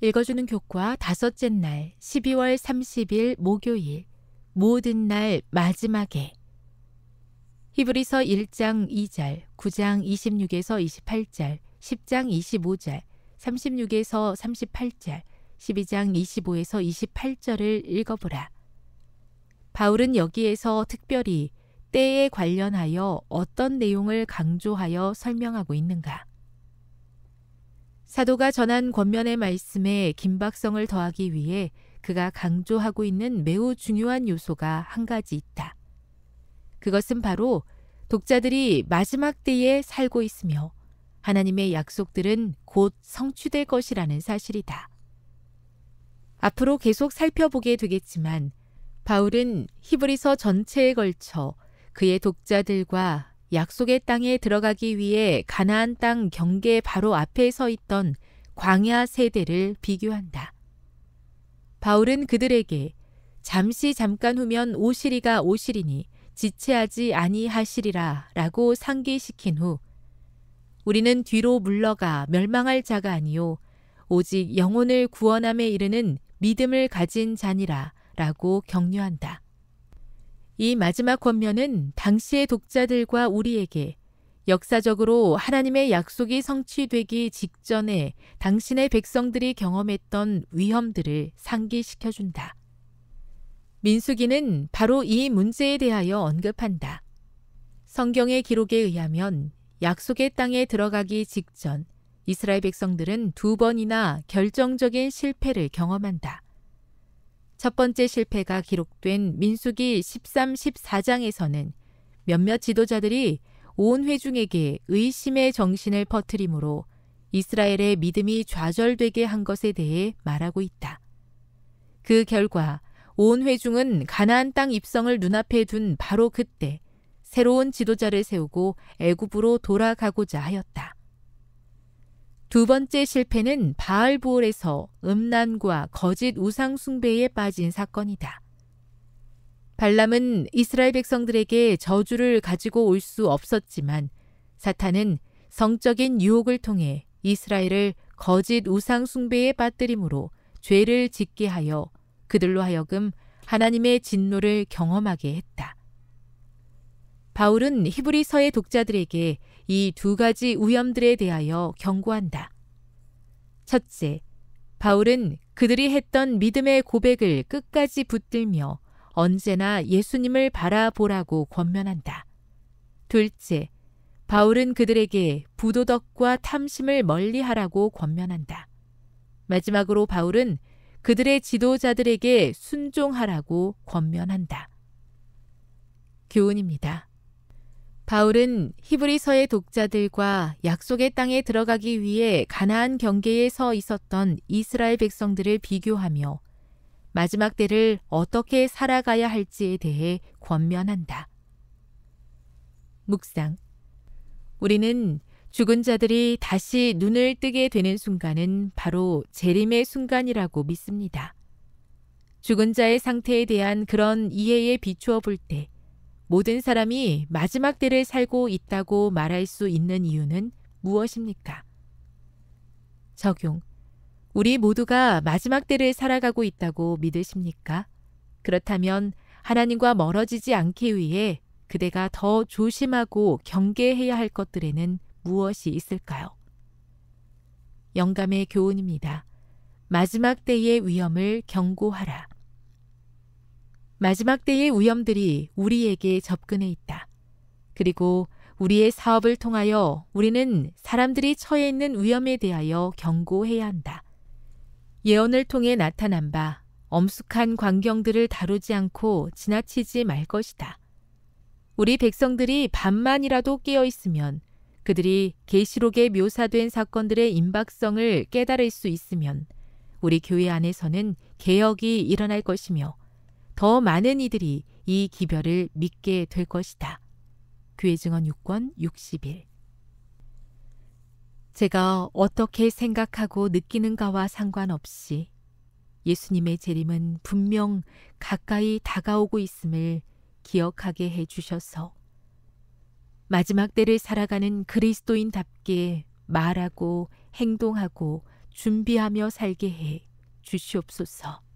읽어주는 교과 다섯째 날 12월 30일 목요일 모든 날 마지막에 히브리서 1장 2절, 9장 26에서 28절, 10장 25절, 36에서 38절, 12장 25에서 28절을 읽어보라. 바울은 여기에서 특별히 때에 관련하여 어떤 내용을 강조하여 설명하고 있는가? 사도가 전한 권면의 말씀에 긴박성을 더하기 위해 그가 강조하고 있는 매우 중요한 요소가 한 가지 있다. 그것은 바로 독자들이 마지막 때에 살고 있으며 하나님의 약속들은 곧 성취될 것이라는 사실이다. 앞으로 계속 살펴보게 되겠지만 바울은 히브리서 전체에 걸쳐 그의 독자들과 약속의 땅에 들어가기 위해 가나안 땅 경계 바로 앞에 서 있던 광야 세대를 비교한다. 바울은 그들에게 잠시 잠깐 후면 오시리가 오시리니 지체하지 아니하시리라 라고 상기시킨 후 우리는 뒤로 물러가 멸망할 자가 아니요 오직 영혼을 구원함에 이르는 믿음을 가진 자니라 라고 격려한다. 이 마지막 권면은 당시의 독자들과 우리에게 역사적으로 하나님의 약속이 성취되기 직전에 당신의 백성들이 경험했던 위험들을 상기시켜준다. 민수기는 바로 이 문제에 대하여 언급한다. 성경의 기록에 의하면 약속의 땅에 들어가기 직전 이스라엘 백성들은 두 번이나 결정적인 실패를 경험한다. 첫 번째 실패가 기록된 민수기 13, 14장에서는 몇몇 지도자들이 온 회중에게 의심의 정신을 퍼뜨림으로 이스라엘의 믿음이 좌절되게 한 것에 대해 말하고 있다. 그 결과 온 회중은 가나안 땅 입성을 눈앞에 둔 바로 그때 새로운 지도자를 세우고 애굽으로 돌아가고자 하였다. 두 번째 실패는 바알부올에서 음란과 거짓 우상숭배에 빠진 사건이다. 발람은 이스라엘 백성들에게 저주를 가지고 올 수 없었지만 사탄은 성적인 유혹을 통해 이스라엘을 거짓 우상숭배에 빠뜨림으로 죄를 짓게 하여 그들로 하여금 하나님의 진노를 경험하게 했다. 바울은 히브리서의 독자들에게 이두 가지 위험들에 대하여 경고한다. 첫째, 바울은 그들이 했던 믿음의 고백을 끝까지 붙들며 언제나 예수님을 바라보라고 권면한다. 둘째, 바울은 그들에게 부도덕과 탐심을 멀리 하라고 권면한다. 마지막으로 바울은 그들의 지도자들에게 순종하라고 권면한다. 교훈입니다. 바울은 히브리서의 독자들과 약속의 땅에 들어가기 위해 가나안 경계에 서 있었던 이스라엘 백성들을 비교하며 마지막 때를 어떻게 살아가야 할지에 대해 권면한다. 묵상. 우리는 죽은 자들이 다시 눈을 뜨게 되는 순간은 바로 재림의 순간이라고 믿습니다. 죽은 자의 상태에 대한 그런 이해에 비추어 볼 때, 모든 사람이 마지막 때를 살고 있다고 말할 수 있는 이유는 무엇입니까? 적용. 우리 모두가 마지막 때를 살아가고 있다고 믿으십니까? 그렇다면 하나님과 멀어지지 않기 위해 그대가 더 조심하고 경계해야 할 것들에는 무엇이 있을까요? 영감의 교훈입니다. 마지막 때의 위험을 경고하라. 마지막 때의 위험들이 우리에게 접근해 있다. 그리고 우리의 사업을 통하여 우리는 사람들이 처해 있는 위험에 대하여 경고해야 한다. 예언을 통해 나타난 바 엄숙한 광경들을 다루지 않고 지나치지 말 것이다. 우리 백성들이 반만이라도 깨어 있으면 그들이 계시록에 묘사된 사건들의 임박성을 깨달을 수 있으면 우리 교회 안에서는 개혁이 일어날 것이며 더 많은 이들이 이 기별을 믿게 될 것이다. 교회 증언 6권 60일. 제가 어떻게 생각하고 느끼는가와 상관없이 예수님의 재림은 분명 가까이 다가오고 있음을 기억하게 해 주셔서 마지막 때를 살아가는 그리스도인답게 말하고 행동하고 준비하며 살게 해 주시옵소서.